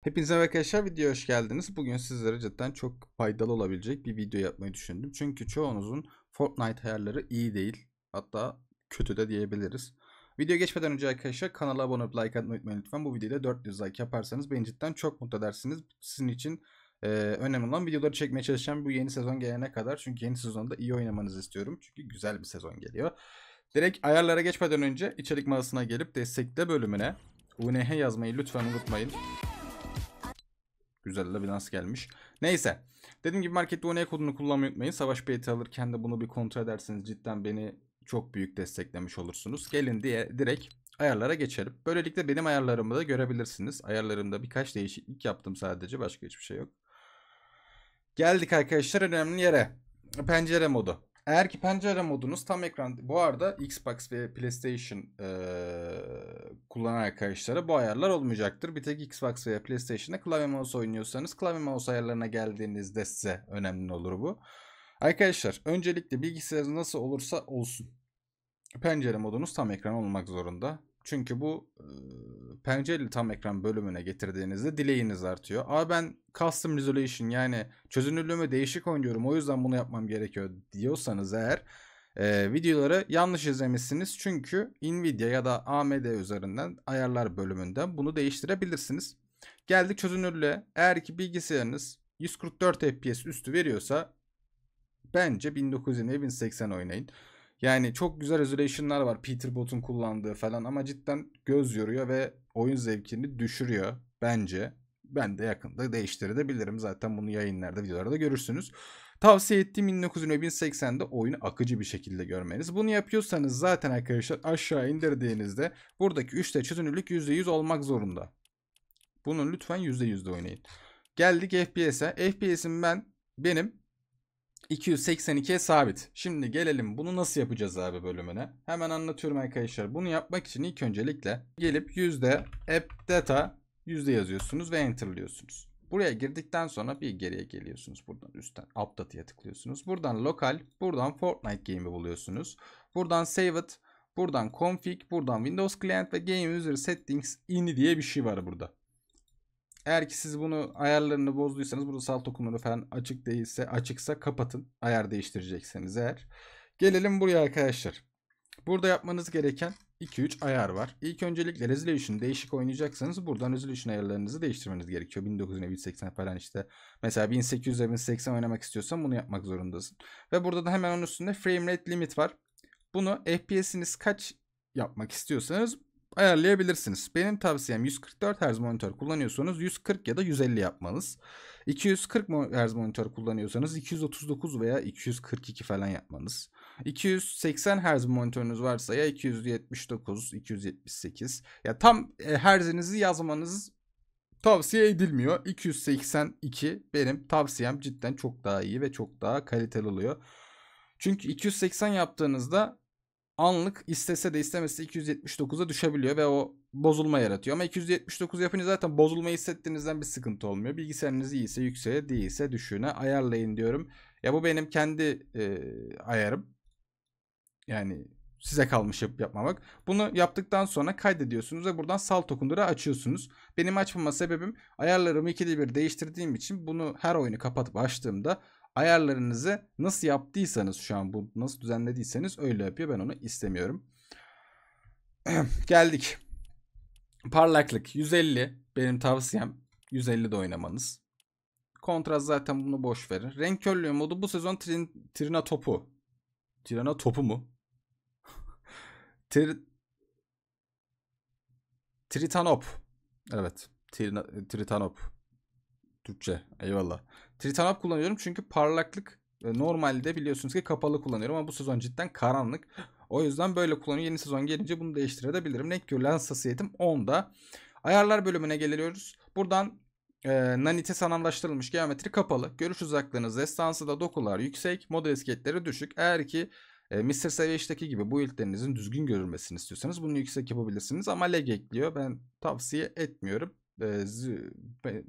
Hepinize arkadaşlar videoya hoş geldiniz. Bugün sizlere cidden çok faydalı olabilecek bir video yapmayı düşündüm. Çünkü çoğunuzun Fortnite ayarları iyi değil. Hatta kötü de diyebiliriz. Video geçmeden önce arkadaşlar kanala abone olup like atmayı unutmayın lütfen. Bu videoda 400 like yaparsanız beni cidden çok mutlu edersiniz. Sizin için e, önemli olan videoları çekmeye çalışacağım bu yeni sezon gelene kadar. Çünkü yeni sezonda iyi oynamanızı istiyorum. Çünkü güzel bir sezon geliyor. Direkt ayarlara geçmeden önce içerik mağazasına gelip destekle bölümüne UNH yazmayı lütfen unutmayın. Güzel de bir dans gelmiş. Neyse. Dediğim gibi markette onay e kodunu kullanmayı unutmayın. Savaş bileti alırken de bunu bir kontrol ederseniz cidden beni çok büyük desteklemiş olursunuz. Gelin diye direkt ayarlara geçelim. Böylelikle benim ayarlarımı da görebilirsiniz. Ayarlarımda birkaç değişiklik yaptım sadece. Başka hiçbir şey yok. Geldik arkadaşlar önemli yere. Pencere modu. Eğer ki pencere modunuz tam ekran bu arada Xbox ve PlayStation e, kullanan arkadaşlara bu ayarlar olmayacaktır. Bir tek Xbox veya PlayStation'da klavye mouse oynuyorsanız klavye mouse ayarlarına geldiğinizde size önemli olur bu. Arkadaşlar öncelikle bilgisayarınız nasıl olursa olsun pencere modunuz tam ekran olmak zorunda. Çünkü bu e, pencereli tam ekran bölümüne getirdiğinizde dileğiniz artıyor. Ama ben custom resolution yani çözünürlüğümü değişik oynuyorum o yüzden bunu yapmam gerekiyor diyorsanız eğer e, videoları yanlış izlemişsiniz. Çünkü Nvidia ya da AMD üzerinden ayarlar bölümünde bunu değiştirebilirsiniz. Geldik çözünürlüğe. Eğer ki bilgisayarınız 144 FPS üstü veriyorsa bence 1920 1080 oynayın. Yani çok güzel resolution'lar var Peter Bot'un kullandığı falan ama cidden göz yoruyor ve oyun zevkini düşürüyor bence. Ben de yakında değiştirebilirim. Zaten bunu yayınlarda, videolarda görürsünüz. Tavsiye ettiğim 1920 oyunu akıcı bir şekilde görmeniz. Bunu yapıyorsanız zaten arkadaşlar aşağı indirdiğinizde buradaki 3D çözünürlük %100 olmak zorunda. Bunun lütfen %100'de oynayın. Geldik FPS'e. FPS'im ben benim 282 sabit. Şimdi gelelim bunu nasıl yapacağız abi bölümüne. Hemen anlatıyorum arkadaşlar. Bunu yapmak için ilk öncelikle gelip yüzde app data yüzde yazıyorsunuz ve enter'lıyorsunuz. Buraya girdikten sonra bir geriye geliyorsunuz buradan üstten update'ya tıklıyorsunuz. Buradan lokal, buradan Fortnite game'i buluyorsunuz. Buradan save it, buradan config, buradan Windows client ve game user settings ini diye bir şey var burada. Eğer ki siz bunu ayarlarını bozduysanız burada salt okumları falan açık değilse açıksa kapatın. Ayar değiştirecekseniz eğer. Gelelim buraya arkadaşlar. Burada yapmanız gereken 2-3 ayar var. İlk öncelikle resolution değişik oynayacaksanız buradan resolution ayarlarınızı değiştirmeniz gerekiyor. 1900'e 1080 falan işte. Mesela 1800'e 1080 oynamak istiyorsan bunu yapmak zorundasın. Ve burada da hemen onun üstünde frame rate limit var. Bunu FPS'iniz kaç yapmak istiyorsanız ayarlayabilirsiniz. Benim tavsiyem 144 Hz monitör kullanıyorsanız 140 ya da 150 yapmanız. 240 Hz monitör kullanıyorsanız 239 veya 242 falan yapmanız. 280 Hz monitörünüz varsa ya 279, 278 ya tam e, Hz'inizi yazmanız tavsiye edilmiyor. 282 benim tavsiyem cidden çok daha iyi ve çok daha kaliteli oluyor. Çünkü 280 yaptığınızda anlık istese de istemese 279'a düşebiliyor ve o bozulma yaratıyor. Ama 279 yapınca zaten bozulmayı hissettiğinizden bir sıkıntı olmuyor. Bilgisayarınız iyiyse yükseğe değilse düşüğüne ayarlayın diyorum. Ya bu benim kendi e, ayarım. Yani size kalmış yapıp yapmamak. Bunu yaptıktan sonra kaydediyorsunuz ve buradan sal tokundura açıyorsunuz. Benim açmama sebebim ayarlarımı ikili bir değiştirdiğim için bunu her oyunu kapatıp açtığımda ayarlarınızı nasıl yaptıysanız şu an bu nasıl düzenlediyseniz öyle yapıyor. Ben onu istemiyorum. Geldik. Parlaklık 150 benim tavsiyem 150'de oynamanız. Kontrast zaten bunu boş verin. Renk körlüğü modu bu sezon trin, Trina topu. Trina topu mu? Tr Tritanop. Evet. Trina, tritanop. Türkçe. Eyvallah. Triton Up kullanıyorum çünkü parlaklık e, normalde biliyorsunuz ki kapalı kullanıyorum ama bu sezon cidden karanlık. O yüzden böyle kullanıyorum. Yeni sezon gelince bunu değiştirebilirim. Netcure lens hassasiyetim 10'da. Ayarlar bölümüne geliyoruz. Buradan e, nanite sanallaştırılmış geometri kapalı. Görüş uzaklığınız destansı da dokular yüksek. Model etiketleri düşük. Eğer ki e, Mr. Savage'daki gibi bu iltlerinizin düzgün görülmesini istiyorsanız bunu yüksek yapabilirsiniz. Ama lag ekliyor. Ben tavsiye etmiyorum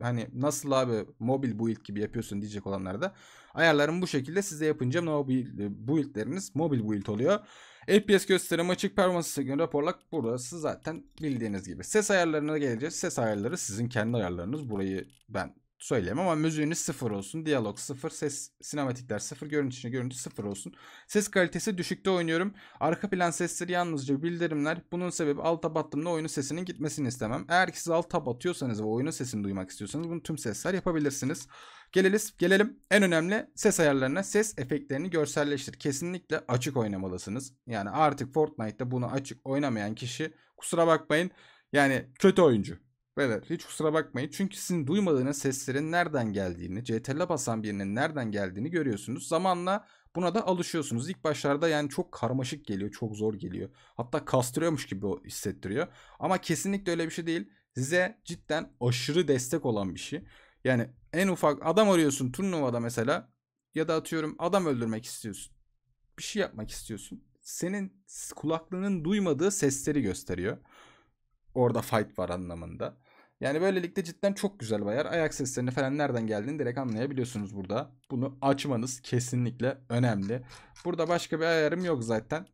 hani nasıl abi mobil build gibi yapıyorsun diyecek olanlar da ayarlarım bu şekilde size yapınca mobil e, buildleriniz mobil build oluyor. FPS gösterim açık performans gün raporlak burası zaten bildiğiniz gibi. Ses ayarlarına geleceğiz. Ses ayarları sizin kendi ayarlarınız. Burayı ben söyleyeyim ama müziğiniz sıfır olsun. Diyalog sıfır, ses sinematikler sıfır, görüntü görüntü sıfır olsun. Ses kalitesi düşükte oynuyorum. Arka plan sesleri yalnızca bildirimler. Bunun sebebi alta battığımda oyunun sesinin gitmesini istemem. Eğer ki siz alta batıyorsanız ve oyunun sesini duymak istiyorsanız bunu tüm sesler yapabilirsiniz. Gelelim, gelelim en önemli ses ayarlarına. Ses efektlerini görselleştir. Kesinlikle açık oynamalısınız. Yani artık Fortnite'da bunu açık oynamayan kişi kusura bakmayın yani kötü oyuncu. Beyler hiç kusura bakmayın. Çünkü sizin duymadığınız seslerin nereden geldiğini, CTRL'e basan birinin nereden geldiğini görüyorsunuz. Zamanla buna da alışıyorsunuz. İlk başlarda yani çok karmaşık geliyor, çok zor geliyor. Hatta kastırıyormuş gibi hissettiriyor. Ama kesinlikle öyle bir şey değil. Size cidden aşırı destek olan bir şey. Yani en ufak adam arıyorsun turnuvada mesela ya da atıyorum adam öldürmek istiyorsun. Bir şey yapmak istiyorsun. Senin kulaklığının duymadığı sesleri gösteriyor. Orada fight var anlamında. Yani böylelikle cidden çok güzel bayar. Ayak seslerini falan nereden geldiğini direkt anlayabiliyorsunuz burada. Bunu açmanız kesinlikle önemli. Burada başka bir ayarım yok zaten.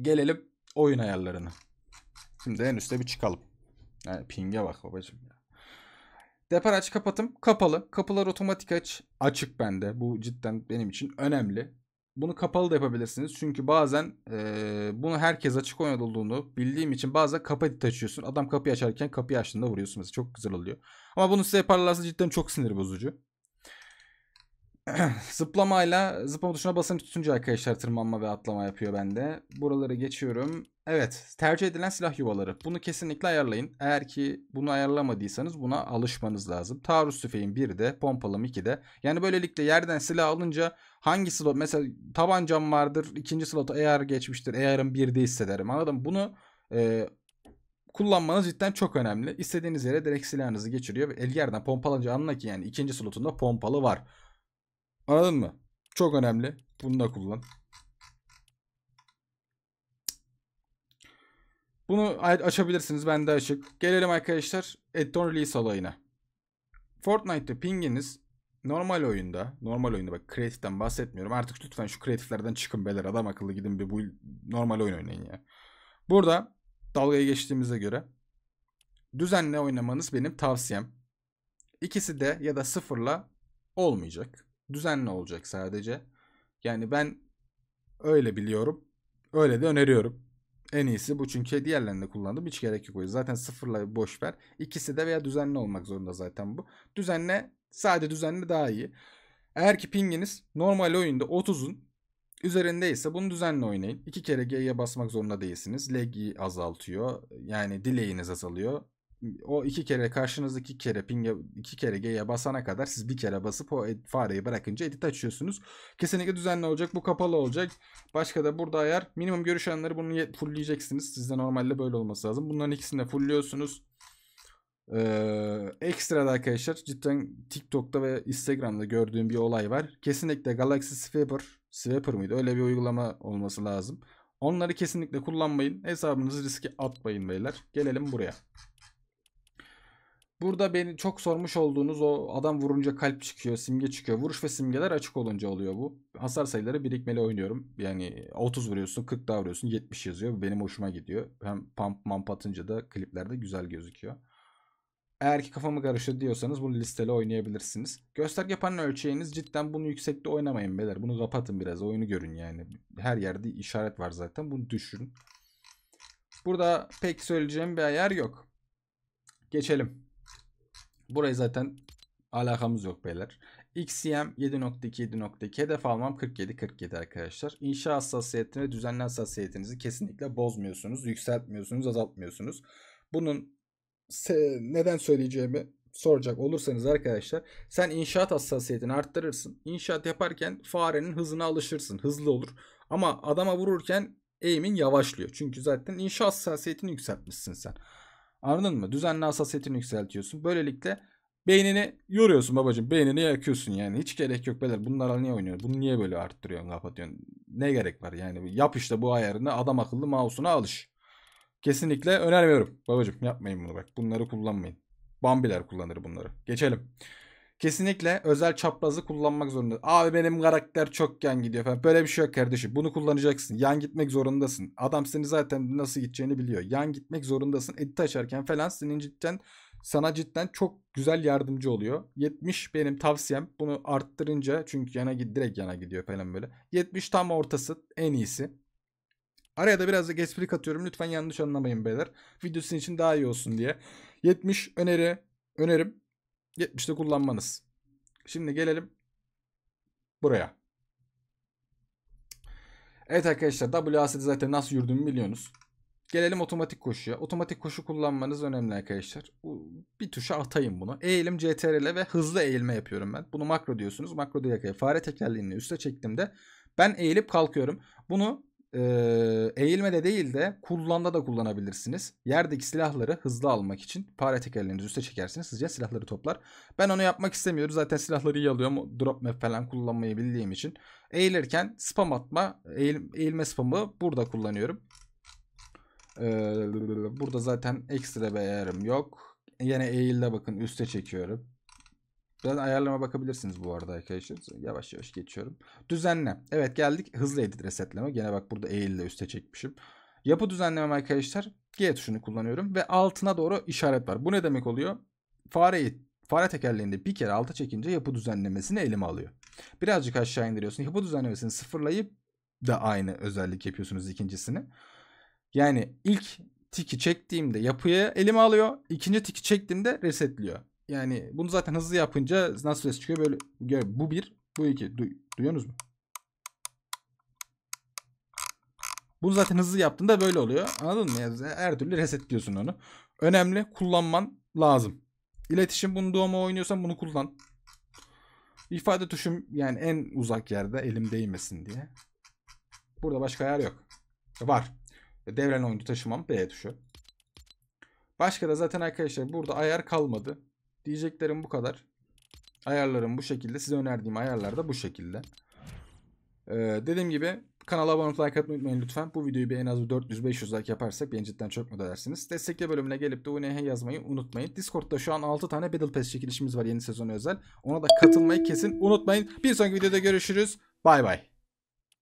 Gelelim oyun ayarlarına. Şimdi en üste bir çıkalım. Yani ping'e bak babacım ya. Depar aç kapatım kapalı. Kapılar otomatik aç açık bende. Bu cidden benim için önemli. Bunu kapalı da yapabilirsiniz. Çünkü bazen e, bunu herkes açık oynadığını bildiğim için bazen kapı açıyorsun. Adam kapıyı açarken kapıyı açtığında vuruyorsun mesela. Çok güzel oluyor. Ama bunu size yaparlarsa cidden çok sinir bozucu. zıplamayla zıplama tuşuna basılı tutunca arkadaşlar tırmanma ve atlama yapıyor bende. Buraları geçiyorum. Evet tercih edilen silah yuvaları. Bunu kesinlikle ayarlayın. Eğer ki bunu ayarlamadıysanız buna alışmanız lazım. Taarruz tüfeğin 1'de pompalım 2'de. Yani böylelikle yerden silah alınca hangi slot mesela tabancam vardır ikinci slotu eğer geçmiştir. AR'ın 1'de hissederim anladın mı? Bunu e, kullanmanız cidden çok önemli. İstediğiniz yere direkt silahınızı geçiriyor. Ve el yerden pompalanca anla ki yani ikinci slotunda pompalı var. Anladın mı? Çok önemli. Bunu da kullan. Bunu açabilirsiniz. Ben de açık. Gelelim arkadaşlar Addon Release olayına. Fortnite'te pinginiz normal oyunda, normal oyunda bak kreatiften bahsetmiyorum. Artık lütfen şu kreatiflerden çıkın beyler. Adam akıllı gidin bir bu normal oyun oynayın ya. Burada dalgaya geçtiğimize göre düzenli oynamanız benim tavsiyem. İkisi de ya da sıfırla olmayacak düzenli olacak sadece. Yani ben öyle biliyorum. Öyle de öneriyorum. En iyisi bu çünkü diğerlerinde kullandım. Hiç gerek yok. Zaten sıfırla boş ver. İkisi de veya düzenli olmak zorunda zaten bu. Düzenle sade düzenli daha iyi. Eğer ki pinginiz normal oyunda 30'un üzerindeyse bunu düzenli oynayın. İki kere G'ye basmak zorunda değilsiniz. Lag'i azaltıyor. Yani delay'iniz azalıyor o iki kere iki kere ping iki kere G'ye basana kadar siz bir kere basıp o fareyi bırakınca edit açıyorsunuz. Kesinlikle düzenli olacak. Bu kapalı olacak. Başka da burada ayar. Minimum görüş alanları bunu fullleyeceksiniz. Sizde normalde böyle olması lazım. Bunların ikisini de fullliyorsunuz. Ee, ekstra da arkadaşlar cidden TikTok'ta ve Instagram'da gördüğüm bir olay var. Kesinlikle Galaxy Sweeper, Sweeper mıydı? Öyle bir uygulama olması lazım. Onları kesinlikle kullanmayın. Hesabınızı riske atmayın beyler. Gelelim buraya. Burada beni çok sormuş olduğunuz o adam vurunca kalp çıkıyor, simge çıkıyor. Vuruş ve simgeler açık olunca oluyor bu. Hasar sayıları birikmeli oynuyorum. Yani 30 vuruyorsun, 40 daha vuruyorsun, 70 yazıyor. Benim hoşuma gidiyor. Hem pump mamp atınca da kliplerde güzel gözüküyor. Eğer ki kafamı karıştı diyorsanız bunu listeli oynayabilirsiniz. Gösterge panel ölçeğiniz cidden bunu yüksekte oynamayın beyler. Bunu kapatın biraz oyunu görün yani. Her yerde işaret var zaten bunu düşürün. Burada pek söyleyeceğim bir ayar yok. Geçelim. Burayı zaten alakamız yok beyler. XCM 7.2 7.2 hedef almam 47 47 arkadaşlar. İnşa hassasiyetini düzenli hassasiyetinizi kesinlikle bozmuyorsunuz, yükseltmiyorsunuz, azaltmıyorsunuz. Bunun neden söyleyeceğimi soracak olursanız arkadaşlar sen inşaat hassasiyetini arttırırsın. İnşaat yaparken farenin hızına alışırsın. Hızlı olur. Ama adama vururken eğimin yavaşlıyor. Çünkü zaten inşaat hassasiyetini yükseltmişsin sen. Anladın mı? Düzenli hassasiyetini yükseltiyorsun. Böylelikle beynini yoruyorsun babacığım. Beynini yakıyorsun yani. Hiç gerek yok beyler. Bunlarla niye oynuyor? Bunu niye böyle arttırıyorsun, kapatıyorsun? Ne gerek var yani? Yap işte bu ayarını adam akıllı mouse'una alış. Kesinlikle önermiyorum. Babacım yapmayın bunu bak. Bunları kullanmayın. Bambiler kullanır bunları. Geçelim. Kesinlikle özel çaprazı kullanmak zorunda. Abi benim karakter çok yan gidiyor falan. Böyle bir şey yok kardeşim. Bunu kullanacaksın. Yan gitmek zorundasın. Adam seni zaten nasıl gideceğini biliyor. Yan gitmek zorundasın. Edit açarken falan senin cidden sana cidden çok güzel yardımcı oluyor. 70 benim tavsiyem. Bunu arttırınca çünkü yana git direkt yana gidiyor falan böyle. 70 tam ortası en iyisi. Araya da biraz da espri katıyorum. Lütfen yanlış anlamayın beyler. Videosun için daha iyi olsun diye. 70 öneri önerim. 70'te kullanmanız. Şimdi gelelim buraya. Evet arkadaşlar WASD zaten nasıl yürüdüğümü biliyorsunuz. Gelelim otomatik koşuya. Otomatik koşu kullanmanız önemli arkadaşlar. Bir tuşa atayım bunu. Eğilim CTRL ve hızlı eğilme yapıyorum ben. Bunu makro diyorsunuz. Makro diye fare tekerleğini üste çektiğimde ben eğilip kalkıyorum. Bunu e, eğilmede değil de kullanda da kullanabilirsiniz. Yerdeki silahları hızlı almak için fare tekerlerinizi üste çekersiniz. Sizce silahları toplar. Ben onu yapmak istemiyorum. Zaten silahları iyi alıyorum. Drop map falan kullanmayı bildiğim için. Eğilirken spam atma, eğil, eğilme spamı burada kullanıyorum. Ee, burada zaten ekstra bir ayarım yok. Yine eğilde bakın üste çekiyorum. Biraz ayarlama bakabilirsiniz bu arada arkadaşlar. Yavaş yavaş geçiyorum. Düzenle. Evet geldik. Hızlı edit resetleme. Gene bak burada eğilde üste çekmişim. Yapı düzenlemem arkadaşlar. G tuşunu kullanıyorum ve altına doğru işaret var. Bu ne demek oluyor? Fareyi fare tekerleğinde bir kere alta çekince yapı düzenlemesini elime alıyor. Birazcık aşağı indiriyorsun. Yapı düzenlemesini sıfırlayıp da aynı özellik yapıyorsunuz ikincisini. Yani ilk tiki çektiğimde yapıya elime alıyor. İkinci tiki çektiğimde resetliyor yani bunu zaten hızlı yapınca nasıl ses çıkıyor böyle bu bir bu iki du duyuyorsunuz mu? Bunu zaten hızlı yaptığında böyle oluyor. Anladın mı? her türlü resetliyorsun onu. Önemli kullanman lazım. İletişim bunu doğma oynuyorsan bunu kullan. İfade tuşum yani en uzak yerde elim değmesin diye. Burada başka ayar yok. Var. Devren oyuncu taşımam B tuşu. Başka da zaten arkadaşlar burada ayar kalmadı. Diyeceklerim bu kadar. Ayarlarım bu şekilde. Size önerdiğim ayarlar da bu şekilde. Ee, dediğim gibi kanala abone olup like atmayı unutmayın lütfen. Bu videoyu bir en az 400-500 like yaparsak beni cidden çok mutlu edersiniz. Destekle bölümüne gelip de UNH yazmayı unutmayın. Discord'da şu an 6 tane Battle Pass çekilişimiz var yeni sezonu özel. Ona da katılmayı kesin unutmayın. Bir sonraki videoda görüşürüz. Bay bay.